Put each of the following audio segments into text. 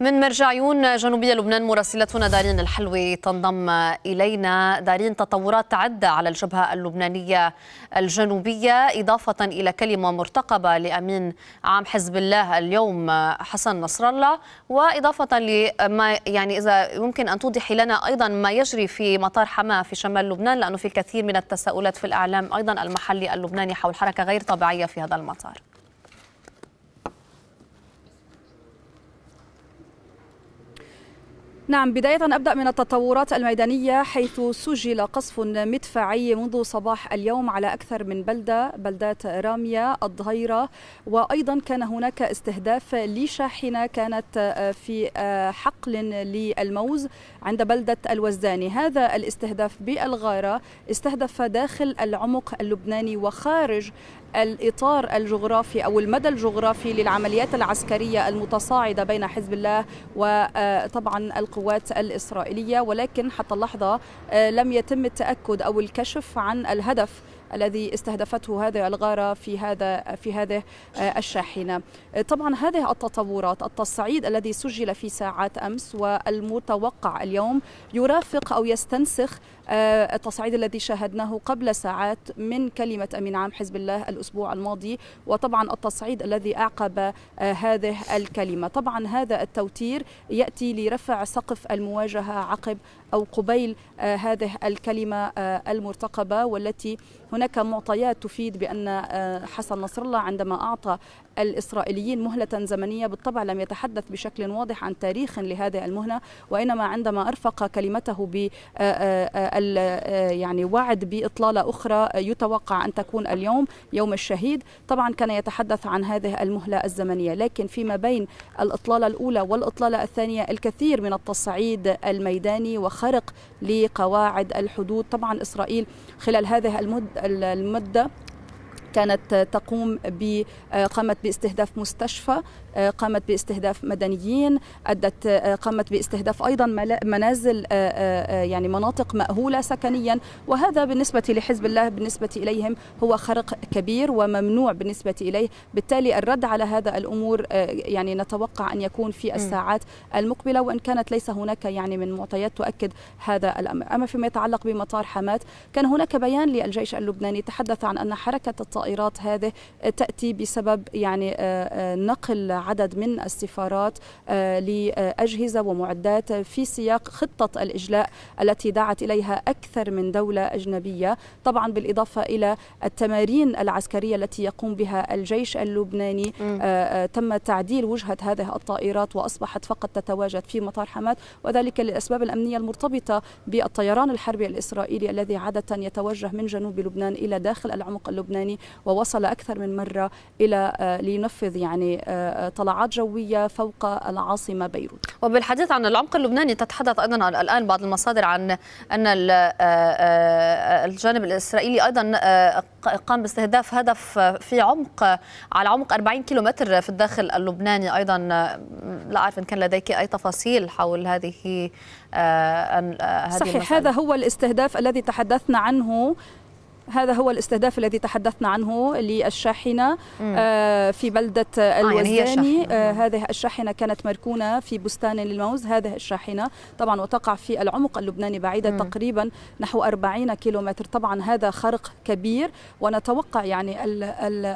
من مرجعيون جنوبية لبنان مراسلتنا دارين الحلوي تنضم إلينا دارين تطورات تعدى على الجبهة اللبنانية الجنوبية إضافة إلى كلمة مرتقبة لأمين عام حزب الله اليوم حسن نصر الله وإضافة لما يعني إذا يمكن أن توضحي لنا أيضا ما يجري في مطار حماة في شمال لبنان لأنه في الكثير من التساؤلات في الإعلام أيضا المحلي اللبناني حول حركة غير طبيعية في هذا المطار نعم بداية أبدأ من التطورات الميدانية حيث سجل قصف مدفعي منذ صباح اليوم على أكثر من بلدة بلدات رامية الظهيرة وأيضا كان هناك استهداف لشاحنة كانت آه، في آه، حقل للموز عند بلدة الوزاني هذا الاستهداف بالغارة استهدف داخل العمق اللبناني وخارج الإطار الجغرافي أو المدى الجغرافي للعمليات العسكرية المتصاعدة بين حزب الله وطبعا آه، القوى القوات الإسرائيلية ولكن حتى اللحظة آه، لم يتم التأكد أو الكشف عن الهدف الذي استهدفته هذه الغارة في هذا في هذه آه، الشاحنة آه، طبعا هذه التطورات التصعيد الذي سجل في ساعات أمس والمتوقع اليوم يرافق أو يستنسخ آه، التصعيد الذي شاهدناه قبل ساعات من كلمة أمين عام حزب الله الأسبوع الماضي وطبعا التصعيد الذي أعقب هذه الكلمة طبعا هذا التوتير يأتي لرفع سقف المواجهة عقب أو قبيل هذه الكلمة المرتقبة والتي هنا هناك معطيات تفيد بأن آه، حسن نصر الله عندما أعطى الإسرائيليين مهلة زمنية بالطبع لم يتحدث بشكل واضح عن تاريخ لهذه المهنة وإنما عندما أرفق كلمته ب آه، آه، يعني وعد بإطلالة أخرى يتوقع أن تكون اليوم يوم الشهيد طبعا كان يتحدث عن هذه المهلة الزمنية لكن فيما بين الإطلالة الأولى والإطلالة الثانية الكثير من التصعيد الميداني وخرق لقواعد الحدود طبعا إسرائيل خلال هذه المده كانت تقوم ب آه، قامت باستهداف مستشفى آه، قامت باستهداف مدنيين أدت آه، قامت باستهداف أيضا منازل يعني مناطق مأهولة سكنيا وهذا بالنسبة لحزب الله بالنسبة إليهم هو خرق كبير وممنوع بالنسبة إليه بالتالي الرد على هذا الأمور يعني نتوقع أن يكون في الساعات المقبلة وإن كانت ليس هناك يعني من معطيات تؤكد هذا الأمر أما فيما يتعلق بمطار حماة كان هناك بيان للجيش اللبناني تحدث عن أن حركة الطائرات هذه آه، تأتي بسبب يعني آه، آه، نقل عدد من السفارات لأجهزة ومعدات في سياق خطة الإجلاء التي دعت إليها أكثر من دولة أجنبية طبعا بالإضافة إلى التمارين العسكرية التي يقوم بها الجيش اللبناني تم تعديل وجهة هذه الطائرات وأصبحت فقط تتواجد في مطار حماة وذلك للأسباب الأمنية المرتبطة بالطيران الحربي الإسرائيلي الذي عادة يتوجه من جنوب لبنان إلى داخل العمق اللبناني ووصل أكثر من مرة إلى آه، لينفذ يعني آه، آه، طلعات جوية فوق العاصمة بيروت وبالحديث عن العمق اللبناني تتحدث أيضا الآن بعض المصادر عن أن الجانب الإسرائيلي أيضا قام باستهداف هدف في عمق على عمق 40 كيلومتر في الداخل اللبناني أيضا لا أعرف إن كان لديك أي تفاصيل حول هذه هذه صحيح المسألة. هذا هو الاستهداف الذي تحدثنا عنه هذا هو الاستهداف الذي تحدثنا عنه للشاحنه آه في بلده الوزاني آه يعني آه، هذه الشاحنه كانت مركونه في بستان للموز هذه الشاحنه طبعا وتقع في العمق اللبناني بعيده مم. تقريبا نحو 40 كيلومتر طبعا هذا خرق كبير ونتوقع يعني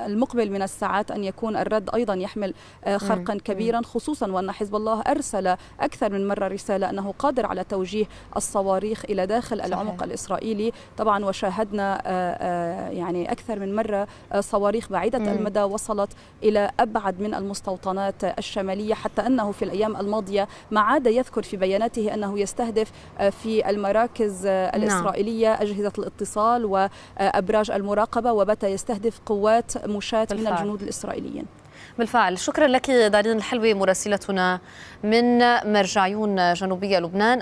المقبل من الساعات ان يكون الرد ايضا يحمل آه، خرقا كبيرا خصوصا وان حزب الله ارسل اكثر من مره رساله انه قادر على توجيه الصواريخ الى داخل صحيح. العمق الاسرائيلي طبعا وشاهدنا آه، آه، يعني أكثر من مرة آه، صواريخ بعيدة مم. المدى وصلت إلى أبعد من المستوطنات الشمالية حتى أنه في الأيام الماضية ما عاد يذكر في بياناته أنه يستهدف آه، في المراكز نعم. الإسرائيلية نعم. أجهزة الاتصال وأبراج المراقبة وبات يستهدف قوات مشاة من الجنود الإسرائيليين بالفعل شكرا لك دارين الحلوي مراسلتنا من مرجعيون جنوبية لبنان